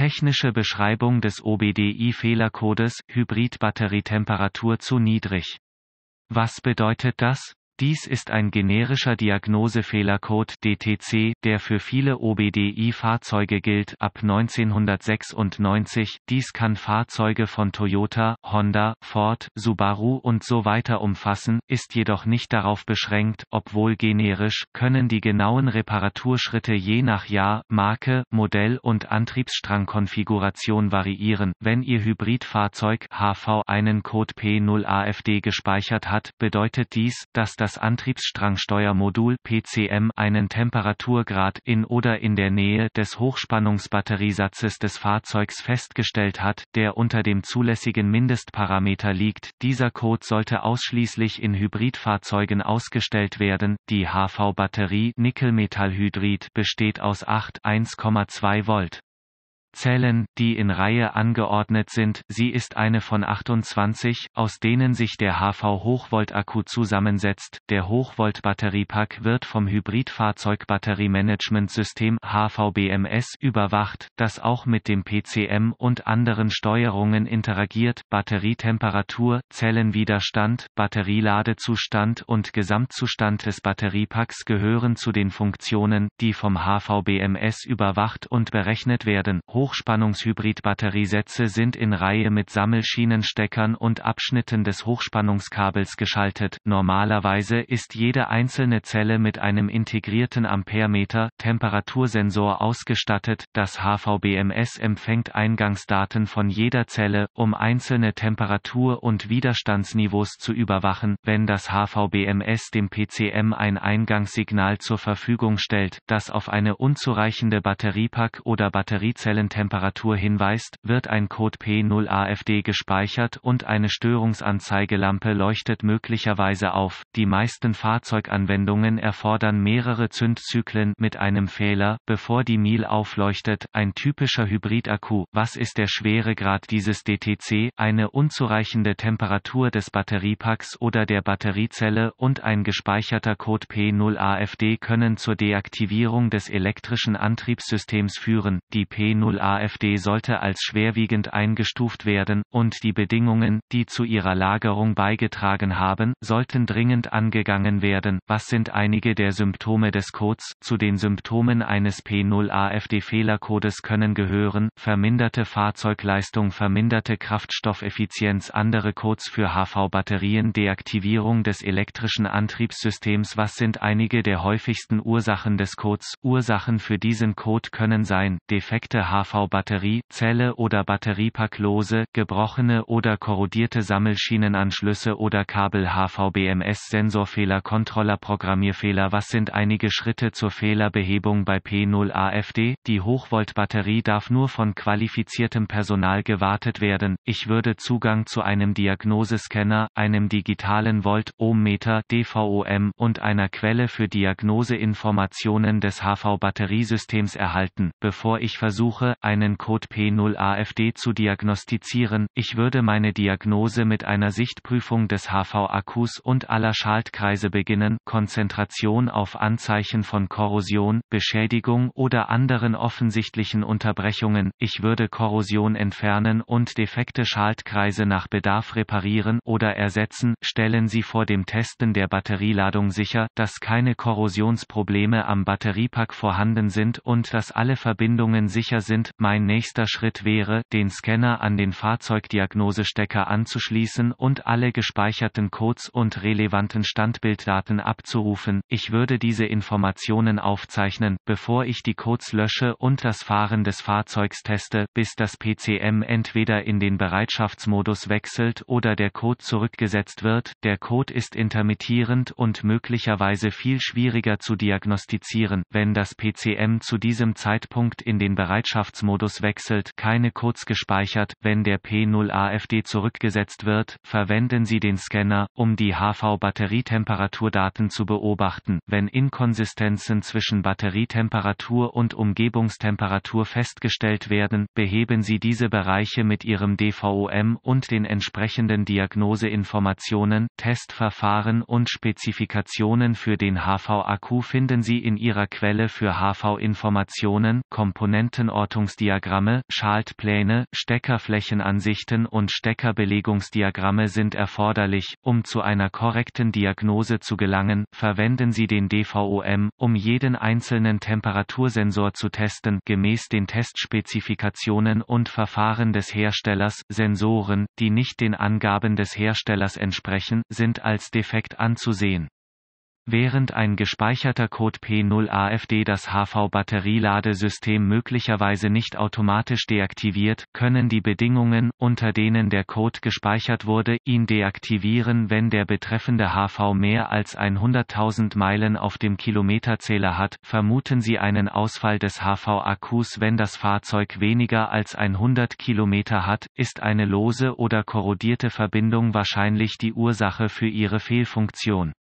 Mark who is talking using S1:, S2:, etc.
S1: Technische Beschreibung des OBDI-Fehlercodes, Hybrid-Batterietemperatur zu niedrig. Was bedeutet das? Dies ist ein generischer Diagnosefehlercode DTC, der für viele OBDI-Fahrzeuge gilt ab 1996. Dies kann Fahrzeuge von Toyota, Honda, Ford, Subaru und so weiter umfassen, ist jedoch nicht darauf beschränkt, obwohl generisch, können die genauen Reparaturschritte je nach Jahr, Marke, Modell und Antriebsstrangkonfiguration variieren. Wenn Ihr Hybridfahrzeug HV einen Code P0AFD gespeichert hat, bedeutet dies, dass das das Antriebsstrangsteuermodul PCM einen Temperaturgrad in oder in der Nähe des Hochspannungsbatteriesatzes des Fahrzeugs festgestellt hat, der unter dem zulässigen Mindestparameter liegt. Dieser Code sollte ausschließlich in Hybridfahrzeugen ausgestellt werden. Die HV-Batterie Nickelmetallhydrid besteht aus 8 1,2 Volt. Zellen, die in Reihe angeordnet sind. Sie ist eine von 28, aus denen sich der HV-Hochvolt-Akku zusammensetzt. Der Hochvolt-Batteriepack wird vom Hybrid-Fahrzeug-Batteriemanagementsystem HVBMS überwacht, das auch mit dem PCM und anderen Steuerungen interagiert. Batterietemperatur, Zellenwiderstand, Batterieladezustand und Gesamtzustand des Batteriepacks gehören zu den Funktionen, die vom HVBMS überwacht und berechnet werden. Hochspannungshybrid-Batteriesätze sind in Reihe mit Sammelschienensteckern und Abschnitten des Hochspannungskabels geschaltet. Normalerweise ist jede einzelne Zelle mit einem integrierten Amperemeter, Temperatursensor ausgestattet. Das HVBMS empfängt Eingangsdaten von jeder Zelle, um einzelne Temperatur- und Widerstandsniveaus zu überwachen. Wenn das HVBMS dem PCM ein Eingangssignal zur Verfügung stellt, das auf eine unzureichende Batteriepack- oder Batteriezellen Temperatur hinweist, wird ein Code P0AFD gespeichert und eine Störungsanzeigelampe leuchtet möglicherweise auf. Die meisten Fahrzeuganwendungen erfordern mehrere Zündzyklen mit einem Fehler, bevor die MIL aufleuchtet. Ein typischer Hybridakku. Was ist der Schweregrad dieses DTC? Eine unzureichende Temperatur des Batteriepacks oder der Batteriezelle und ein gespeicherter Code P0AFD können zur Deaktivierung des elektrischen Antriebssystems führen. Die P0 AfD sollte als schwerwiegend eingestuft werden, und die Bedingungen, die zu ihrer Lagerung beigetragen haben, sollten dringend angegangen werden. Was sind einige der Symptome des Codes? Zu den Symptomen eines P0 AfD-Fehlercodes können gehören, verminderte Fahrzeugleistung, verminderte Kraftstoffeffizienz, andere Codes für HV-Batterien, Deaktivierung des elektrischen Antriebssystems. Was sind einige der häufigsten Ursachen des Codes? Ursachen für diesen Code können sein, defekte HV PV-Batterie, Zelle oder Batteriepack gebrochene oder korrodierte Sammelschienenanschlüsse oder Kabel HVBMS Sensorfehler Controller Programmierfehler Was sind einige Schritte zur Fehlerbehebung bei P0AFD? Die Hochvoltbatterie darf nur von qualifiziertem Personal gewartet werden. Ich würde Zugang zu einem Diagnosescanner, einem digitalen Volt-Ohmmeter DVOM und einer Quelle für Diagnoseinformationen des HV-Batteriesystems erhalten, bevor ich versuche, einen Code P0AFD zu diagnostizieren. Ich würde meine Diagnose mit einer Sichtprüfung des HV-Akkus und aller Schaltkreise beginnen. Konzentration auf Anzeichen von Korrosion, Beschädigung oder anderen offensichtlichen Unterbrechungen. Ich würde Korrosion entfernen und defekte Schaltkreise nach Bedarf reparieren oder ersetzen. Stellen Sie vor dem Testen der Batterieladung sicher, dass keine Korrosionsprobleme am Batteriepack vorhanden sind und dass alle Verbindungen sicher sind Punkt. Mein nächster Schritt wäre, den Scanner an den Fahrzeugdiagnosestecker anzuschließen und alle gespeicherten Codes und relevanten Standbilddaten abzurufen. Ich würde diese Informationen aufzeichnen, bevor ich die Codes lösche und das Fahren des Fahrzeugs teste, bis das PCM entweder in den Bereitschaftsmodus wechselt oder der Code zurückgesetzt wird. Der Code ist intermittierend und möglicherweise viel schwieriger zu diagnostizieren, wenn das PCM zu diesem Zeitpunkt in den Bereitschaftsmodus Einsatzmodus wechselt keine kurz gespeichert, wenn der P0AFD zurückgesetzt wird, verwenden Sie den Scanner, um die HV-Batterietemperaturdaten zu beobachten. Wenn Inkonsistenzen zwischen Batterietemperatur und Umgebungstemperatur festgestellt werden, beheben Sie diese Bereiche mit Ihrem DVOM und den entsprechenden Diagnoseinformationen, Testverfahren und Spezifikationen für den HV-Akku finden Sie in Ihrer Quelle für HV-Informationen, Komponentenortung Belegungsdiagramme, Schaltpläne, Steckerflächenansichten und Steckerbelegungsdiagramme sind erforderlich, um zu einer korrekten Diagnose zu gelangen. Verwenden Sie den DVOM, um jeden einzelnen Temperatursensor zu testen, gemäß den Testspezifikationen und Verfahren des Herstellers. Sensoren, die nicht den Angaben des Herstellers entsprechen, sind als defekt anzusehen. Während ein gespeicherter Code P0AFD das HV-Batterieladesystem möglicherweise nicht automatisch deaktiviert, können die Bedingungen, unter denen der Code gespeichert wurde, ihn deaktivieren, wenn der betreffende HV mehr als 100.000 Meilen auf dem Kilometerzähler hat, vermuten sie einen Ausfall des HV-Akkus, wenn das Fahrzeug weniger als 100 Kilometer hat, ist eine lose oder korrodierte Verbindung wahrscheinlich die Ursache für ihre Fehlfunktion.